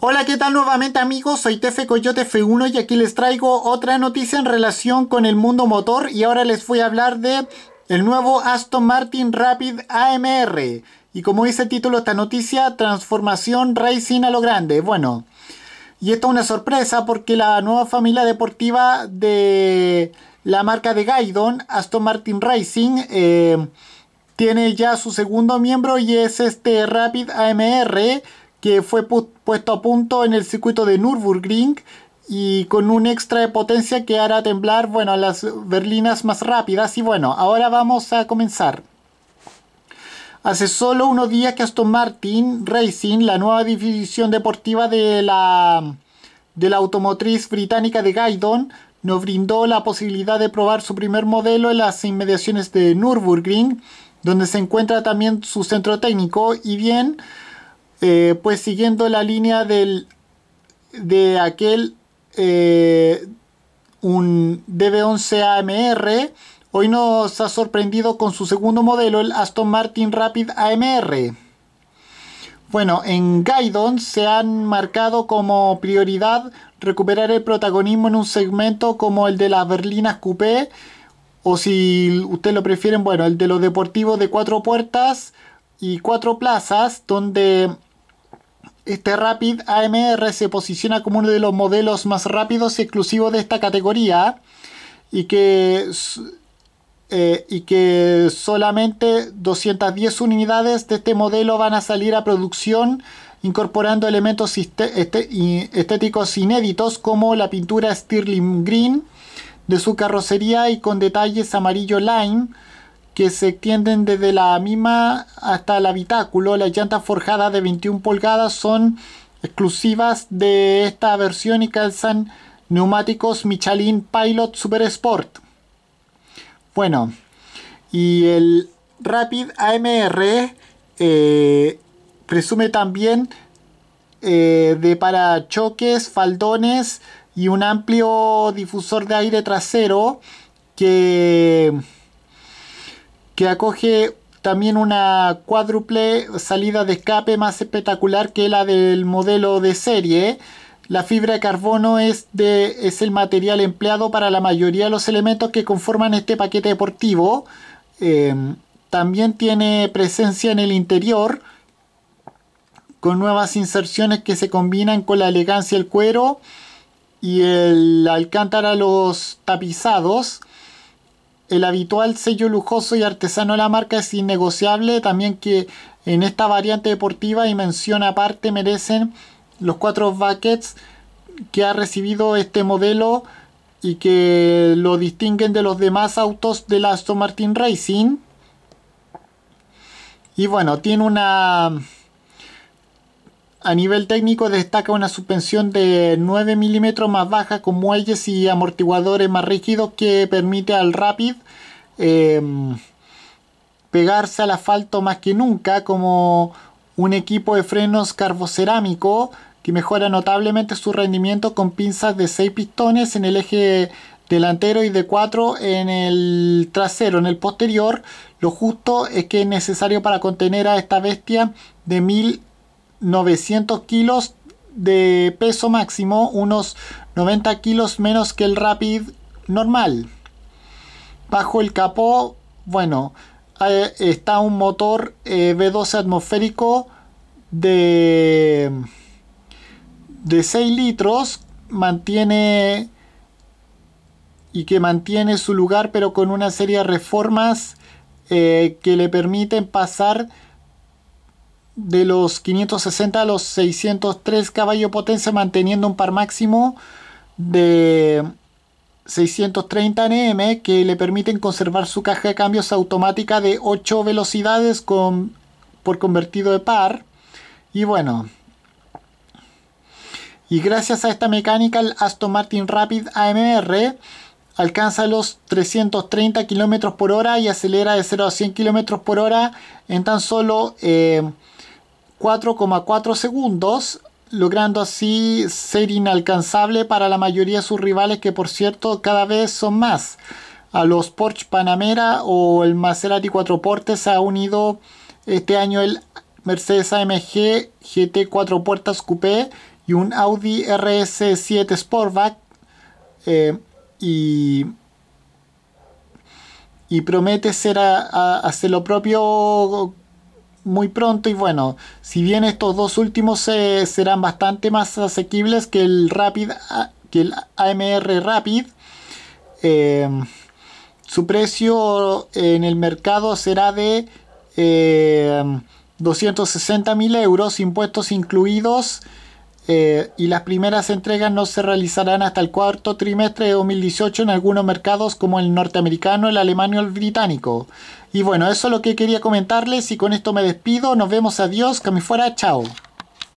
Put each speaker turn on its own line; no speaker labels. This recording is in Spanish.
Hola, ¿qué tal nuevamente amigos? Soy Tefe Coyote F1 y aquí les traigo otra noticia en relación con el mundo motor y ahora les voy a hablar de el nuevo Aston Martin Rapid AMR y como dice el título esta noticia, transformación Racing a lo grande. Bueno, y esto es una sorpresa porque la nueva familia deportiva de la marca de Gaidon, Aston Martin Racing, eh, tiene ya su segundo miembro y es este Rapid AMR que fue puesto a punto en el circuito de Nürburgring y con un extra de potencia que hará temblar bueno, las berlinas más rápidas. Y bueno, ahora vamos a comenzar. Hace solo unos días que Aston Martin Racing, la nueva división deportiva de la, de la automotriz británica de Gaydon, nos brindó la posibilidad de probar su primer modelo en las inmediaciones de Nürburgring, donde se encuentra también su centro técnico. Y bien, eh, pues siguiendo la línea del, de aquel eh, un DB11 AMR, hoy nos ha sorprendido con su segundo modelo, el Aston Martin Rapid AMR. Bueno, en Gaidon se han marcado como prioridad recuperar el protagonismo en un segmento como el de las berlinas coupé, o si usted lo prefieren, bueno, el de los deportivos de cuatro puertas y cuatro plazas, donde este Rapid AMR se posiciona como uno de los modelos más rápidos y exclusivos de esta categoría y que, eh, y que solamente 210 unidades de este modelo van a salir a producción incorporando elementos este, estéticos inéditos como la pintura Stirling Green de su carrocería y con detalles amarillo lime que se extienden desde la misma hasta el habitáculo. Las llantas forjadas de 21 pulgadas son exclusivas de esta versión y calzan neumáticos Michelin Pilot Super Sport. Bueno, y el Rapid AMR eh, presume también eh, de parachoques, faldones y un amplio difusor de aire trasero que que acoge también una cuádruple salida de escape más espectacular que la del modelo de serie. La fibra de carbono es, de, es el material empleado para la mayoría de los elementos que conforman este paquete deportivo. Em, también tiene presencia en el interior con nuevas inserciones que se combinan con la elegancia del cuero y el alcántara los tapizados el habitual sello lujoso y artesano de la marca es innegociable. También que en esta variante deportiva y mención aparte merecen los cuatro buckets que ha recibido este modelo y que lo distinguen de los demás autos de la Aston Martin Racing. Y bueno, tiene una a nivel técnico destaca una suspensión de 9 milímetros más baja con muelles y amortiguadores más rígidos que permite al Rapid em, pegarse al asfalto más que nunca como un equipo de frenos carbocerámico que mejora notablemente su rendimiento con pinzas de 6 pistones en el eje delantero y de 4 en el trasero, en el posterior. Lo justo es que es necesario para contener a esta bestia de 1000 900 kilos de peso máximo, unos 90 kilos menos que el Rapid normal. Bajo el capó, bueno, eh, está un motor V12 eh, atmosférico de, de 6 litros, mantiene y que mantiene su lugar pero con una serie de reformas eh, que le permiten pasar de los 560 a los 603 caballo potencia manteniendo un par máximo de 630 Nm que le permiten conservar su caja de cambios automática de 8 velocidades con, por convertido de par y bueno y gracias a esta mecánica el Aston Martin Rapid AMR alcanza los 330 km por hora y acelera de 0 a 100 km por hora en tan solo eh, 4,4 segundos, logrando así ser inalcanzable para la mayoría de sus rivales que por cierto cada vez son más. A los Porsche Panamera o el Maserati 4 Portes se ha unido este año el Mercedes AMG GT 4 puertas coupé y un Audi RS7 Sportback eh, y, promete ser hacer lo propio muy pronto y bueno, si bien estos dos últimos serán bastante más asequibles que el Rapid que el AMR Rapid em, su precio en el mercado será de eh, mil euros, impuestos incluidos eh, y las primeras entregas no se realizarán hasta el cuarto trimestre de 2018 en algunos mercados como el norteamericano, el alemán y el británico. Y bueno, eso es lo que quería comentarles y con esto me despido. Nos vemos, adiós, que me fuera, chao.